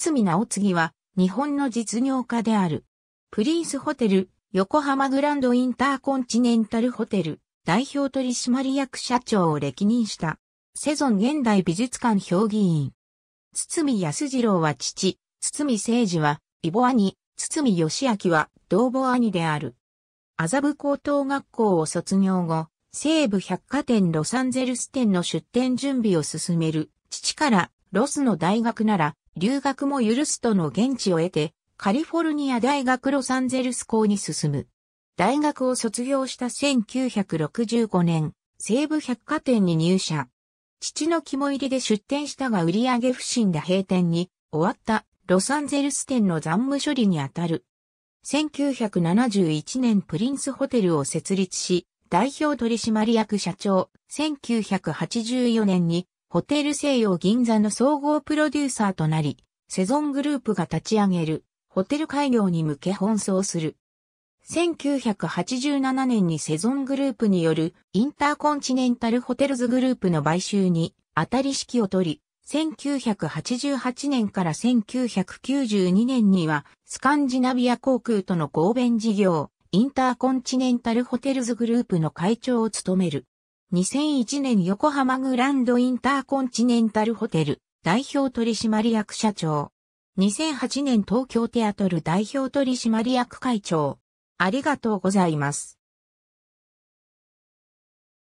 堤直次は、日本の実業家である。プリンスホテル、横浜グランドインターコンチネンタルホテル、代表取締役社長を歴任した。セゾン現代美術館評議員。堤康次郎は父、堤誠二は、異母兄、堤義明は、同母兄である。麻布高等学校を卒業後、西部百貨店ロサンゼルス店の出店準備を進める。父から、ロスの大学なら、留学も許すとの現地を得て、カリフォルニア大学ロサンゼルス校に進む。大学を卒業した1965年、西部百貨店に入社。父の肝入りで出店したが売上不振で閉店に終わったロサンゼルス店の残務処理にあたる。1971年プリンスホテルを設立し、代表取締役社長、1984年にホテル西洋銀座の総合プロデューサーとなり、セゾングループが立ち上げる、ホテル開業に向け奔走する。1987年にセゾングループによるインターコンチネンタルホテルズグループの買収に当たり指揮を取り、1988年から1992年にはスカンジナビア航空との合弁事業、インターコンチネンタルホテルズグループの会長を務める。2001年横浜グランドインターコンチネンタルホテル代表取締役社長。2008年東京テアトル代表取締役会長。ありがとうございます。